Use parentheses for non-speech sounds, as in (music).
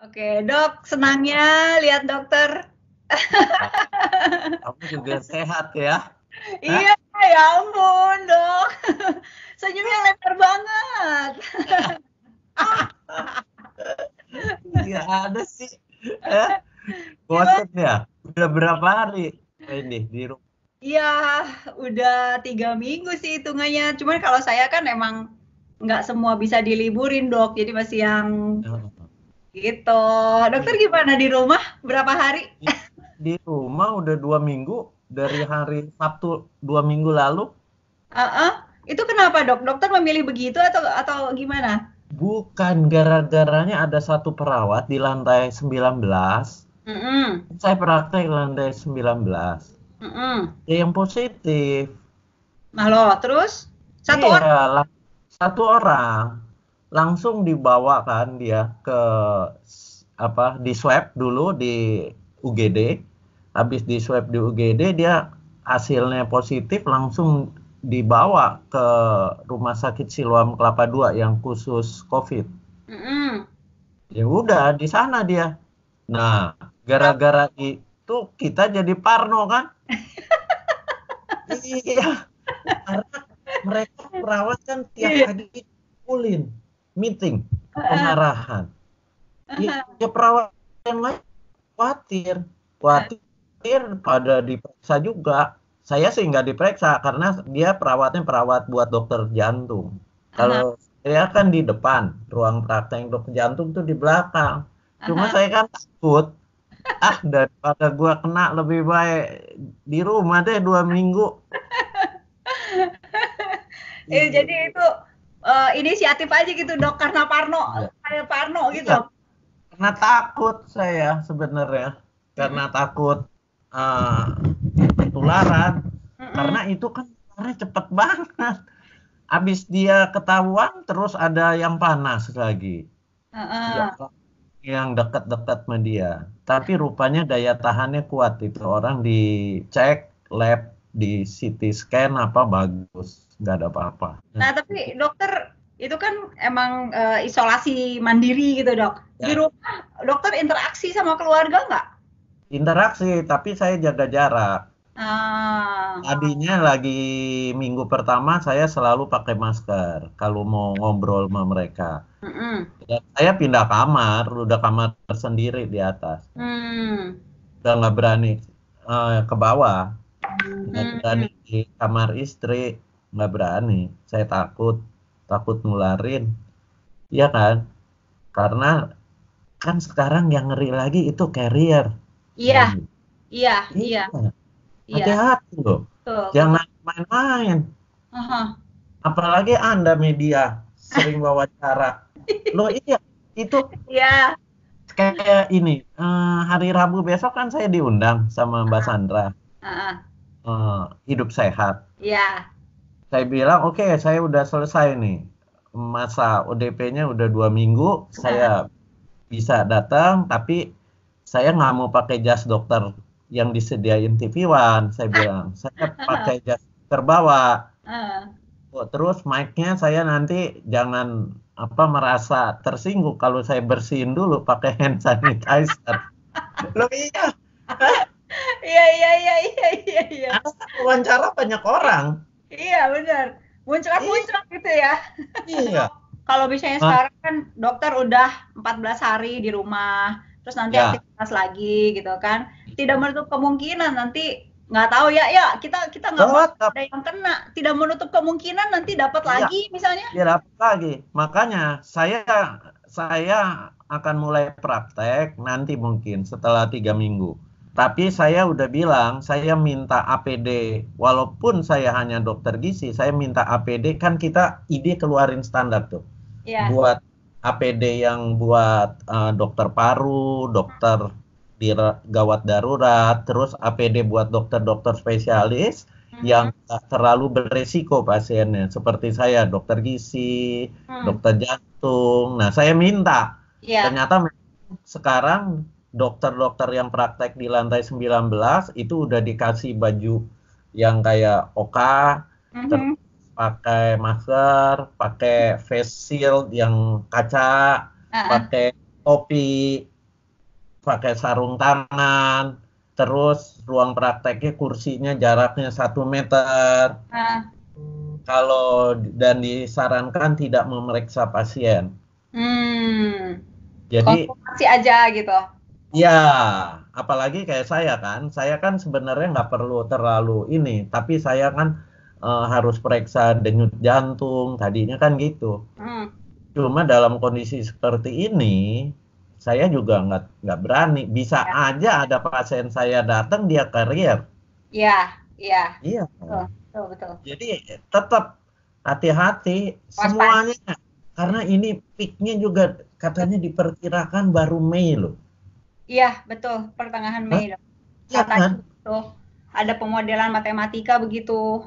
Oke, dok, senangnya lihat dokter. Kamu juga sehat ya? Iya, Hah? ya ampun, dok. Senyumnya lebar banget. Iya ada sih. Eh, bosen ya? Udah berapa hari ini di rumah? Iya, udah tiga minggu sih hitungannya. Cuman kalau saya kan emang nggak semua bisa diliburin dok, jadi masih yang hmm. Gitu. Dokter iya. gimana di rumah? Berapa hari? Iya. Di, rumah udah dua minggu dari hari Sabtu dua minggu lalu. Uh -uh. Itu kenapa dok? Dokter memilih begitu atau atau gimana? Bukan gara-garanya ada satu perawat di lantai 19. Mm -mm. Saya praktek lantai 19. Mm -mm. yang positif. Nah lo terus satu iya, orang. Satu orang langsung dibawa kan dia ke apa di swab dulu di UGD habis di swab di UGD dia hasilnya positif langsung dibawa ke rumah sakit Siloam Kelapa 2 yang khusus COVID. Mm -hmm. Ya udah di sana dia. Nah, gara-gara itu kita jadi parno kan? (laughs) iya. Karena mereka perawat kan tiap iya. hari pulin meeting, (laughs) pengarahan. Ya, ya perawat yang lain khawatir, khawatir pada diperiksa juga. Saya sih nggak diperiksa karena dia perawatnya perawat buat dokter jantung. Kalau saya kan di depan, ruang praktek dokter jantung tuh di belakang. Cuma saya kan takut ah daripada gua kena lebih baik di rumah deh dua minggu. (laughs) eh, jadi iya. itu uh, inisiatif aja gitu dok karena Parno saya iya. Parno gitu iya. karena takut saya sebenarnya karena hmm. takut uh, hmm. karena itu kan karena cepet banget abis dia ketahuan terus ada yang panas lagi uh-uh. yang dekat-dekat sama dia tapi rupanya daya tahannya kuat itu orang dicek lab di CT scan apa bagus nggak ada apa-apa. Nah hmm. tapi dokter itu kan emang e, isolasi mandiri gitu dok. Ya. Di rumah dokter interaksi sama keluarga nggak? Interaksi tapi saya jaga jarak. Ah. Tadinya lagi minggu pertama saya selalu pakai masker kalau mau ngobrol sama mereka. Mm -mm. saya pindah kamar, udah kamar sendiri di atas. Mm. Udah nggak berani uh, ke bawah, nggak mm -hmm. berani di kamar istri nggak berani saya takut takut nularin ya kan karena kan sekarang yang ngeri lagi itu carrier iya iya iya. iya iya hati-hati loh Tuh. jangan main-main uh-huh. apalagi anda media sering (laughs) wawancara lo iya itu iya kayak ini uh, hari Rabu besok kan saya diundang sama Mbak uh-huh. Sandra uh-huh. Uh, hidup sehat iya saya bilang oke okay, saya udah selesai nih masa ODP-nya udah dua minggu nah. saya (laughs) bisa datang tapi saya nggak mau pakai jas dokter yang disediain TV One saya (laughs) bilang saya pakai jas terbawa uh. terus mic-nya saya nanti jangan apa merasa tersinggung kalau saya bersihin dulu pakai hand sanitizer (laughs) lo iya. iya iya iya iya iya iya wawancara banyak orang Iya benar. Muncrat muncrat iya. gitu ya. Iya. (laughs) Kalau misalnya Hah? sekarang kan dokter udah 14 hari di rumah, terus nanti ya. aktivitas lagi gitu kan. Iya. Tidak menutup kemungkinan nanti nggak tahu ya ya kita kita nggak mau ada yang kena tidak menutup kemungkinan nanti dapat ya. lagi misalnya ya dapat lagi makanya saya saya akan mulai praktek nanti mungkin setelah tiga minggu tapi saya udah bilang, saya minta APD. Walaupun saya hanya dokter gizi, saya minta APD. Kan kita ide keluarin standar tuh. Yeah. Buat APD yang buat uh, dokter paru, dokter di gawat darurat, terus APD buat dokter-dokter spesialis mm-hmm. yang terlalu beresiko pasiennya. Seperti saya, dokter gizi, mm. dokter jantung. Nah, saya minta. Yeah. Ternyata sekarang dokter-dokter yang praktek di lantai 19 itu udah dikasih baju yang kayak oka, mm -hmm. pakai masker, pakai face shield yang kaca, uh -uh. pakai topi, pakai sarung tangan, terus ruang prakteknya kursinya jaraknya satu meter. Uh. Kalau dan disarankan tidak memeriksa pasien. Hmm. Jadi konsultasi aja gitu Ya, apalagi kayak saya kan, saya kan sebenarnya nggak perlu terlalu ini, tapi saya kan uh, harus periksa denyut jantung, tadinya kan gitu. Hmm. Cuma dalam kondisi seperti ini, saya juga nggak nggak berani. Bisa ya. aja ada pasien saya datang dia karier. Iya, iya. Iya. Betul, betul, Jadi tetap hati-hati semuanya, karena ini peaknya juga katanya diperkirakan baru Mei loh. Iya, betul. Pertengahan Mei. Katanya ya, kan? Ada pemodelan matematika begitu.